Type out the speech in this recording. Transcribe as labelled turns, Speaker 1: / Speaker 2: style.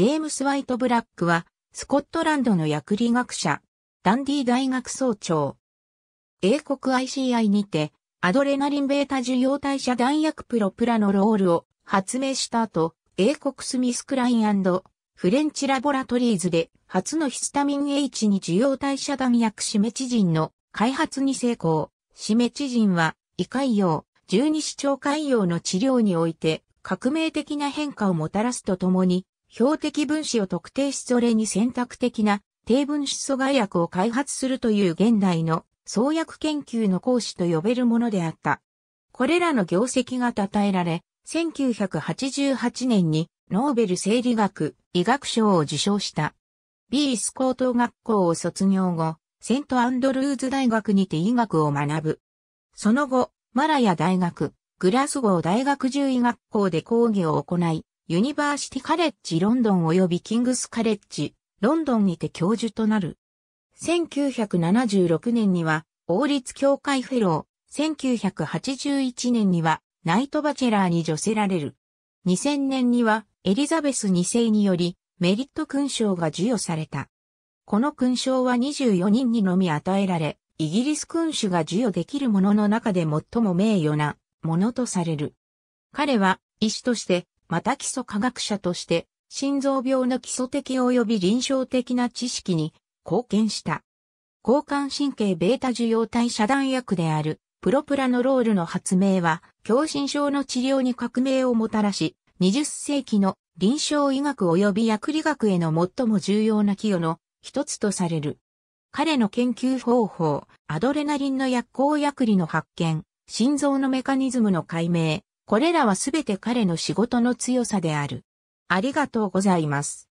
Speaker 1: ジェームス・ワイト・ブラックは、スコットランドの薬理学者、ダンディ大学総長。英国 ICI にて、アドレナリンベータ受容代謝弾薬プロプラノロールを発明した後、英国スミスクラインフレンチラボラトリーズで初のヒスタミン H に受容代謝弾薬シメチジンの開発に成功。シメチジンは胃潰瘍、十二指腸潰瘍の治療において革命的な変化をもたらすとともに標的分子を特定しそれに選択的な低分子阻害薬を開発するという現代の創薬研究の講師と呼べるものであった。これらの業績が称えられ、1988年にノーベル生理学医学賞を受賞した。ビース高等学校を卒業後、セントアンドルーズ大学にて医学を学ぶ。その後、マラヤ大学、グラスゴー大学獣医学校で講義を行い、ユニバーシティカレッジロンドン及びキングスカレッジロンドンにて教授となる。1976年には王立協会フェロー、1981年にはナイトバチェラーに助せられる。2000年にはエリザベス2世によりメリット勲章が授与された。この勲章は24人にのみ与えられ、イギリス君主が授与できるものの中で最も名誉なものとされる。彼は医師としてまた基礎科学者として、心臓病の基礎的及び臨床的な知識に貢献した。交感神経ベータ受容体遮断薬であるプロプラノロールの発明は、狭心症の治療に革命をもたらし、20世紀の臨床医学及び薬理学への最も重要な寄与の一つとされる。彼の研究方法、アドレナリンの薬効薬理の発見、心臓のメカニズムの解明、これらはすべて彼の仕事の強さである。ありがとうございます。